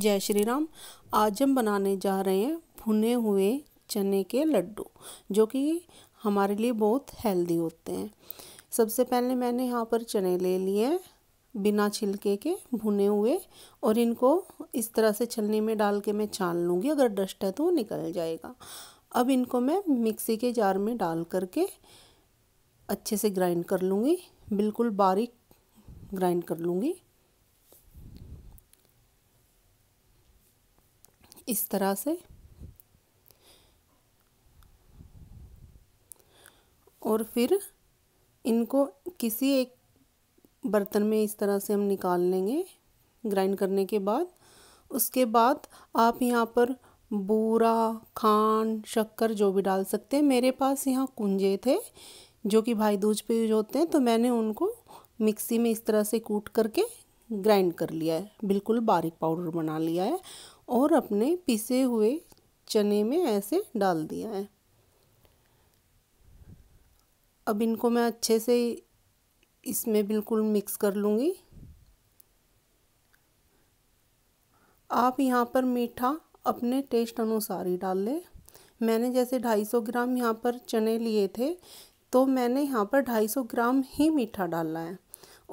जय श्री राम आज हम बनाने जा रहे हैं भुने हुए चने के लड्डू जो कि हमारे लिए बहुत हेल्दी होते हैं सबसे पहले मैंने यहाँ पर चने ले लिए बिना छिलके के भुने हुए और इनको इस तरह से छलनी में डाल के मैं छान लूँगी अगर डस्ट है तो वो निकल जाएगा अब इनको मैं मिक्सी के जार में डाल करके अच्छे से ग्राइंड कर लूँगी बिल्कुल बारीक ग्राइंड कर लूँगी इस तरह से और फिर इनको किसी एक बर्तन में इस तरह से हम निकाल लेंगे ग्राइंड करने के बाद उसके बाद आप यहाँ पर बूरा खांड शक्कर जो भी डाल सकते हैं मेरे पास यहाँ कुंजे थे जो कि भाई दूज पे यूज होते हैं तो मैंने उनको मिक्सी में इस तरह से कूट करके ग्राइंड कर लिया है बिल्कुल बारीक पाउडर बना लिया है और अपने पिसे हुए चने में ऐसे डाल दिया है अब इनको मैं अच्छे से इसमें बिल्कुल मिक्स कर लूँगी आप यहाँ पर मीठा अपने टेस्ट अनुसार ही डाल लें मैंने जैसे 250 ग्राम यहाँ पर चने लिए थे तो मैंने यहाँ पर 250 ग्राम ही मीठा डाला है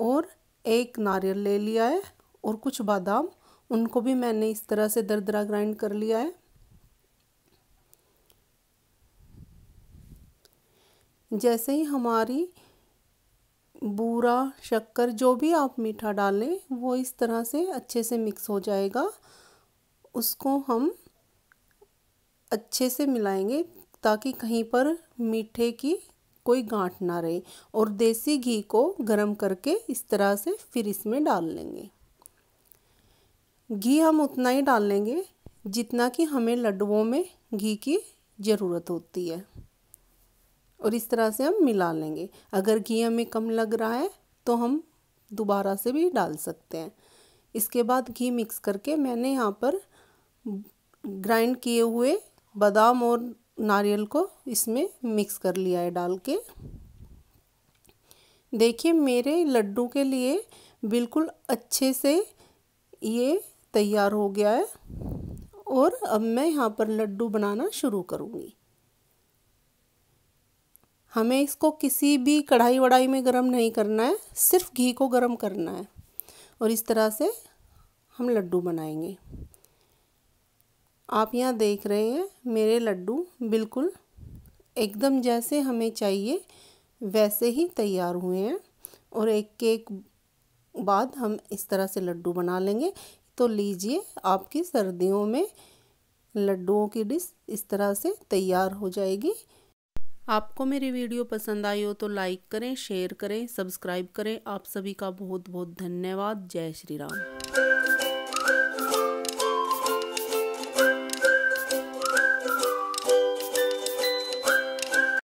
और एक नारियल ले लिया है और कुछ बादाम उनको भी मैंने इस तरह से दरदरा ग्राइंड कर लिया है जैसे ही हमारी बूरा शक्कर जो भी आप मीठा डालें वो इस तरह से अच्छे से मिक्स हो जाएगा उसको हम अच्छे से मिलाएंगे ताकि कहीं पर मीठे की कोई गांठ ना रहे और देसी घी को गरम करके इस तरह से फिर इसमें डाल लेंगे घी हम उतना ही डाल लेंगे जितना कि हमें लड्डुओं में घी की ज़रूरत होती है और इस तरह से हम मिला लेंगे अगर घी हमें कम लग रहा है तो हम दोबारा से भी डाल सकते हैं इसके बाद घी मिक्स करके मैंने यहाँ पर ग्राइंड किए हुए बादाम और नारियल को इसमें मिक्स कर लिया है डाल के देखिए मेरे लड्डू के लिए बिल्कुल अच्छे से ये तैयार हो गया है और अब मैं यहाँ पर लड्डू बनाना शुरू करूँगी हमें इसको किसी भी कढ़ाई वढ़ाई में गरम नहीं करना है सिर्फ घी को गरम करना है और इस तरह से हम लड्डू बनाएंगे आप यहाँ देख रहे हैं मेरे लड्डू बिल्कुल एकदम जैसे हमें चाहिए वैसे ही तैयार हुए हैं और एक एक बाद हम इस तरह से लड्डू बना लेंगे तो लीजिए आपकी सर्दियों में लड्डुओं की डिश इस तरह से तैयार हो जाएगी आपको मेरी वीडियो पसंद आई हो तो लाइक करें शेयर करें सब्सक्राइब करें आप सभी का बहुत बहुत धन्यवाद जय श्री राम